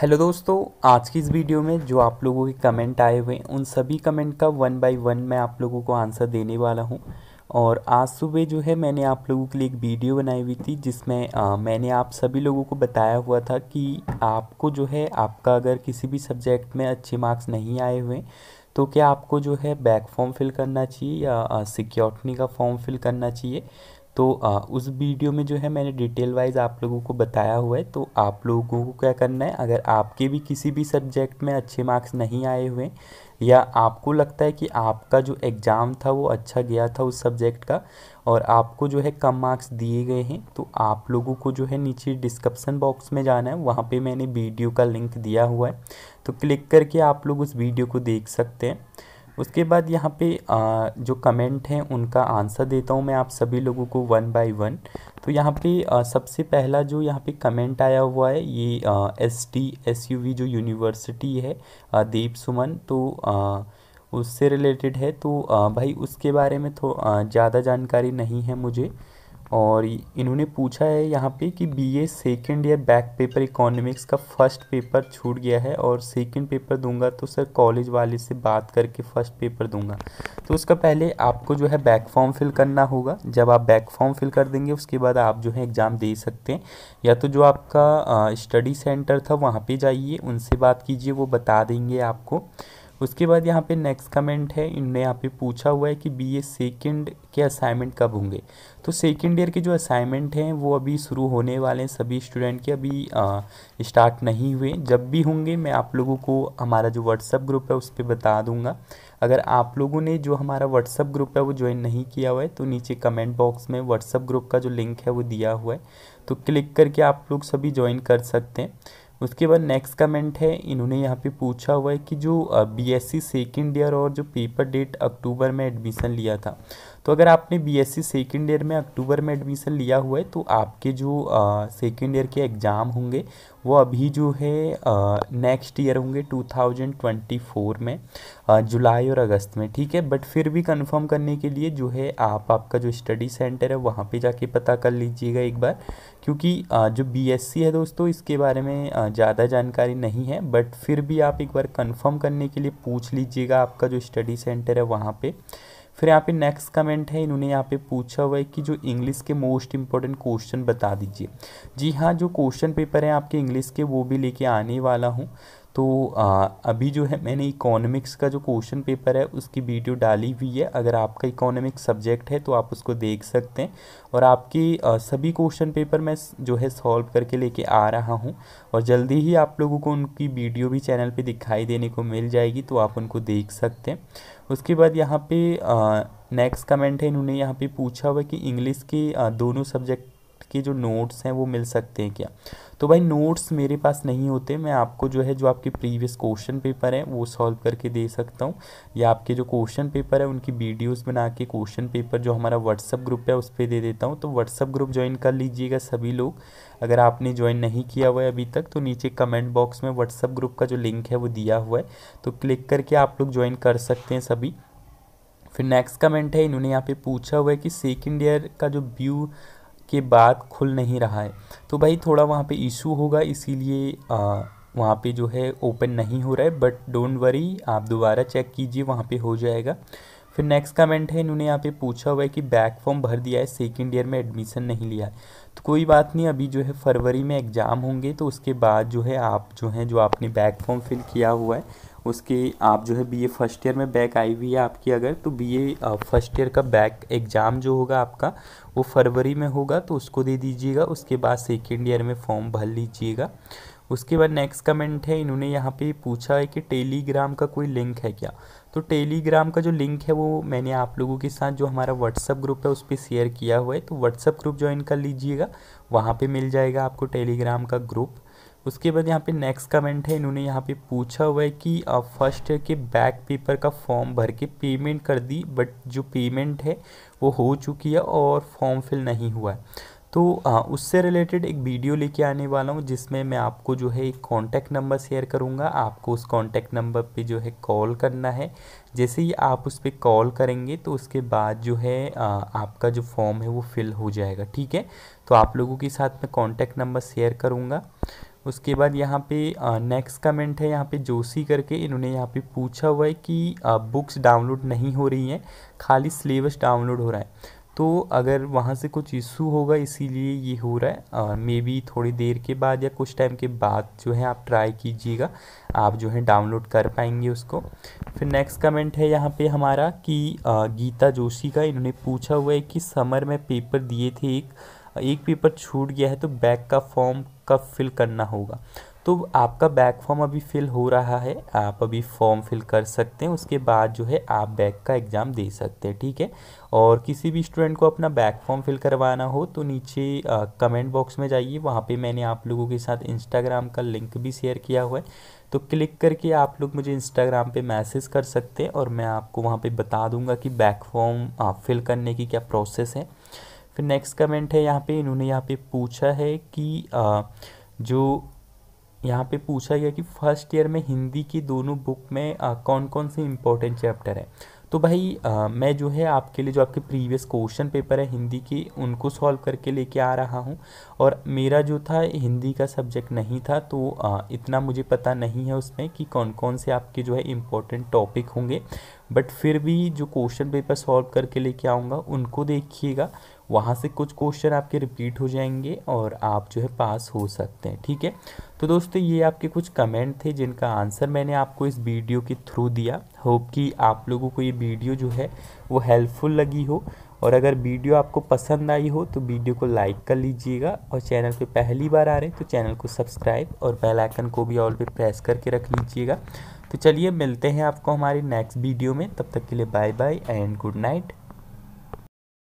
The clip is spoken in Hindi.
हेलो दोस्तों आज की इस वीडियो में जो आप लोगों के कमेंट आए हुए हैं उन सभी कमेंट का वन बाय वन मैं आप लोगों को आंसर देने वाला हूं और आज सुबह जो है मैंने आप लोगों के लिए एक वीडियो बनाई हुई थी जिसमें आ, मैंने आप सभी लोगों को बताया हुआ था कि आपको जो है आपका अगर किसी भी सब्जेक्ट में अच्छे मार्क्स नहीं आए हुए तो क्या आपको जो है बैक फॉर्म फिल करना चाहिए या सिक्योरिटी का फॉर्म फिल करना चाहिए तो उस वीडियो में जो है मैंने डिटेल वाइज आप लोगों को बताया हुआ है तो आप लोगों को क्या करना है अगर आपके भी किसी भी सब्जेक्ट में अच्छे मार्क्स नहीं आए हुए या आपको लगता है कि आपका जो एग्ज़ाम था वो अच्छा गया था उस सब्जेक्ट का और आपको जो है कम मार्क्स दिए गए हैं तो आप लोगों को जो है नीचे डिस्क्रिप्सन बॉक्स में जाना है वहाँ पर मैंने वीडियो का लिंक दिया हुआ है तो क्लिक करके आप लोग उस वीडियो को देख सकते हैं उसके बाद यहाँ पे आ, जो कमेंट हैं उनका आंसर देता हूँ मैं आप सभी लोगों को वन बाय वन तो यहाँ पे आ, सबसे पहला जो यहाँ पे कमेंट आया हुआ है ये S T S U V जो यूनिवर्सिटी है आ, देव सुमन तो आ, उससे रिलेटेड है तो आ, भाई उसके बारे में तो ज़्यादा जानकारी नहीं है मुझे और इन्होंने पूछा है यहाँ पे कि BA second year back paper economics का फर्स्ट पेपर छूट गया है और सेकंड पेपर दूंगा तो सर कॉलेज वाले से बात करके फर्स्ट पेपर दूंगा तो उसका पहले आपको जो है बैक फॉर्म फिल करना होगा जब आप बैक फॉर्म फिल कर देंगे उसके बाद आप जो है एग्ज़ाम दे सकते हैं या तो जो आपका स्टडी सेंटर था वहाँ पर जाइए उनसे बात कीजिए वो बता देंगे आपको उसके बाद यहाँ पे नेक्स्ट कमेंट है इनने यहाँ पे पूछा हुआ है कि बी ए सेकेंड के असाइनमेंट कब होंगे तो सेकेंड ईयर के जो असाइनमेंट हैं वो अभी शुरू होने वाले हैं सभी स्टूडेंट के अभी स्टार्ट नहीं हुए जब भी होंगे मैं आप लोगों को हमारा जो व्हाट्सअप ग्रुप है उस पर बता दूँगा अगर आप लोगों ने जो हमारा व्हाट्सअप ग्रुप है वो ज्वाइन नहीं किया हुआ है तो नीचे कमेंट बॉक्स में व्हाट्सअप ग्रुप का जो लिंक है वो दिया हुआ है तो क्लिक करके आप लोग सभी ज्वाइन कर सकते हैं उसके बाद नेक्स्ट कमेंट है इन्होंने यहाँ पे पूछा हुआ है कि जो बीएससी सेकेंड ईयर और जो पेपर डेट अक्टूबर में एडमिशन लिया था तो अगर आपने बी एस सेकेंड ईयर में अक्टूबर में एडमिशन लिया हुआ है तो आपके जो सेकेंड ईयर के एग्ज़ाम होंगे वो अभी जो है नेक्स्ट ईयर होंगे 2024 में आ, जुलाई और अगस्त में ठीक है बट फिर भी कंफर्म करने के लिए जो है आप आपका जो स्टडी सेंटर है वहाँ पे जाके पता कर लीजिएगा एक बार क्योंकि आ, जो बीएससी है दोस्तों इसके बारे में ज़्यादा जानकारी नहीं है बट फिर भी आप एक बार कंफर्म करने के लिए पूछ लीजिएगा आपका जो स्टडी सेंटर है वहाँ पर फिर यहाँ पे नेक्स्ट कमेंट है इन्होंने यहाँ पे पूछा हुआ है कि जो इंग्लिश के मोस्ट इंपॉर्टेंट क्वेश्चन बता दीजिए जी हाँ जो क्वेश्चन पेपर है आपके इंग्लिश के वो भी लेके आने वाला हूँ तो आ, अभी जो है मैंने इकोनॉमिक्स का जो क्वेश्चन पेपर है उसकी वीडियो डाली हुई है अगर आपका इकोनॉमिक्स सब्जेक्ट है तो आप उसको देख सकते हैं और आपकी आ, सभी क्वेश्चन पेपर मैं जो है सॉल्व करके लेके आ रहा हूँ और जल्दी ही आप लोगों को उनकी वीडियो भी चैनल पे दिखाई देने को मिल जाएगी तो आप उनको देख सकते हैं उसके बाद यहाँ पे नेक्स्ट कमेंट है इन्होंने यहाँ पे पूछा हुआ कि इंग्लिश के दोनों सब्जेक्ट के जो नोट्स हैं वो मिल सकते हैं क्या तो भाई नोट्स मेरे पास नहीं होते मैं आपको जो है जो आपके प्रीवियस क्वेश्चन पेपर हैं वो सॉल्व करके दे सकता हूँ या आपके जो क्वेश्चन पेपर है उनकी वीडियोस बना के क्वेश्चन पेपर जो हमारा व्हाट्सअप ग्रुप है उस पर दे देता हूँ तो व्हाट्सअप ग्रुप ज्वाइन कर लीजिएगा सभी लोग अगर आपने ज्वाइन नहीं किया हुआ है अभी तक तो नीचे कमेंट बॉक्स में व्हाट्सअप ग्रुप का जो लिंक है वो दिया हुआ है तो क्लिक करके आप लोग ज्वाइन कर सकते हैं सभी फिर नेक्स्ट कमेंट है इन्होंने यहाँ पे पूछा हुआ है कि सेकेंड ईयर का जो व्यू के बाद खुल नहीं रहा है तो भाई थोड़ा वहाँ पे इशू होगा इसीलिए वहाँ पे जो है ओपन नहीं हो रहा है बट डोंट वरी आप दोबारा चेक कीजिए वहाँ पे हो जाएगा फिर नेक्स्ट कमेंट है इन्होंने यहाँ पे पूछा हुआ है कि बैक फॉर्म भर दिया है सेकेंड ईयर में एडमिशन नहीं लिया है तो कोई बात नहीं अभी जो है फरवरी में एग्ज़ाम होंगे तो उसके बाद जो है आप जो हैं जो आपने बैक फॉर्म फिल किया हुआ है उसके आप जो है बीए फर्स्ट ईयर में बैक आई हुई है आपकी अगर तो बीए फर्स्ट ईयर का बैक एग्ज़ाम जो होगा आपका वो फरवरी में होगा तो उसको दे दीजिएगा उसके बाद सेकेंड ईयर में फॉर्म भर लीजिएगा उसके बाद नेक्स्ट कमेंट है इन्होंने यहाँ पे पूछा है कि टेलीग्राम का कोई लिंक है क्या तो टेलीग्राम का जो लिंक है वो मैंने आप लोगों के साथ जो हमारा व्हाट्सअप ग्रुप है उस पर शेयर किया हुआ है तो व्हाट्सअप ग्रुप ज्वाइन कर लीजिएगा वहाँ पे मिल जाएगा आपको टेलीग्राम का ग्रुप उसके बाद यहाँ पे नेक्स्ट कमेंट है इन्होंने यहाँ पे पूछा हुआ है कि फर्स्ट ईयर के बैक पेपर का फॉर्म भर के पेमेंट कर दी बट जो पेमेंट है वो हो चुकी है और फॉर्म फिल नहीं हुआ है तो आ, उससे रिलेटेड एक वीडियो लेके आने वाला हूँ जिसमें मैं आपको जो है एक कॉन्टैक्ट नंबर शेयर करूँगा आपको उस कॉन्टैक्ट नंबर पे जो है कॉल करना है जैसे ही आप उस पर कॉल करेंगे तो उसके बाद जो है आ, आपका जो फॉर्म है वो फिल हो जाएगा ठीक है तो आप लोगों के साथ मैं कॉन्टैक्ट नंबर शेयर करूँगा उसके बाद यहाँ पे नेक्स्ट कमेंट है यहाँ पे जोशी करके इन्होंने यहाँ पे पूछा हुआ है कि बुक्स डाउनलोड नहीं हो रही हैं खाली सिलेबस डाउनलोड हो रहा है तो अगर वहाँ से कुछ इशू होगा इसीलिए ये हो रहा है मे बी थोड़ी देर के बाद या कुछ टाइम के बाद जो है आप ट्राई कीजिएगा आप जो है डाउनलोड कर पाएंगे उसको फिर नेक्स्ट कमेंट है यहाँ पे हमारा कि गीता जोशी का इन्होंने पूछा हुआ है कि समर में पेपर दिए थे एक एक पेपर छूट गया है तो बैक का फॉर्म कब फिल करना होगा तो आपका बैक फॉर्म अभी फिल हो रहा है आप अभी फॉर्म फिल कर सकते हैं उसके बाद जो है आप बैक का एग्ज़ाम दे सकते हैं ठीक है और किसी भी स्टूडेंट को अपना बैक फॉर्म फिल करवाना हो तो नीचे आ, कमेंट बॉक्स में जाइए वहाँ पे मैंने आप लोगों के साथ इंस्टाग्राम का लिंक भी शेयर किया हुआ है तो क्लिक करके आप लोग मुझे इंस्टाग्राम पे मैसेज कर सकते हैं और मैं आपको वहाँ पर बता दूँगा कि बैक फॉर्म फिल करने की क्या प्रोसेस है फिर नेक्स्ट कमेंट है यहाँ पे इन्होंने यहाँ पे पूछा है कि आ, जो यहाँ पे पूछा गया कि फर्स्ट ईयर में हिंदी की दोनों बुक में आ, कौन कौन से इम्पोर्टेंट चैप्टर हैं तो भाई आ, मैं जो है आपके लिए जो आपके प्रीवियस क्वेश्चन पेपर है हिंदी के उनको सॉल्व करके लेके आ रहा हूँ और मेरा जो था हिंदी का सब्जेक्ट नहीं था तो आ, इतना मुझे पता नहीं है उसमें कि कौन कौन से आपके जो है इम्पोर्टेंट टॉपिक होंगे बट फिर भी जो क्वेश्चन पेपर सॉल्व करके लेके आऊँगा उनको देखिएगा वहाँ से कुछ क्वेश्चन आपके रिपीट हो जाएंगे और आप जो है पास हो सकते हैं ठीक है तो दोस्तों ये आपके कुछ कमेंट थे जिनका आंसर मैंने आपको इस वीडियो के थ्रू दिया होप कि आप लोगों को ये वीडियो जो है वो हेल्पफुल लगी हो और अगर वीडियो आपको पसंद आई हो तो वीडियो को लाइक कर लीजिएगा और चैनल पे पहली बार आ रहे हैं तो चैनल को सब्सक्राइब और बेल आइकन को भी ऑल पे प्रेस करके रख लीजिएगा तो चलिए मिलते हैं आपको हमारी नेक्स्ट वीडियो में तब तक के लिए bye bye and good night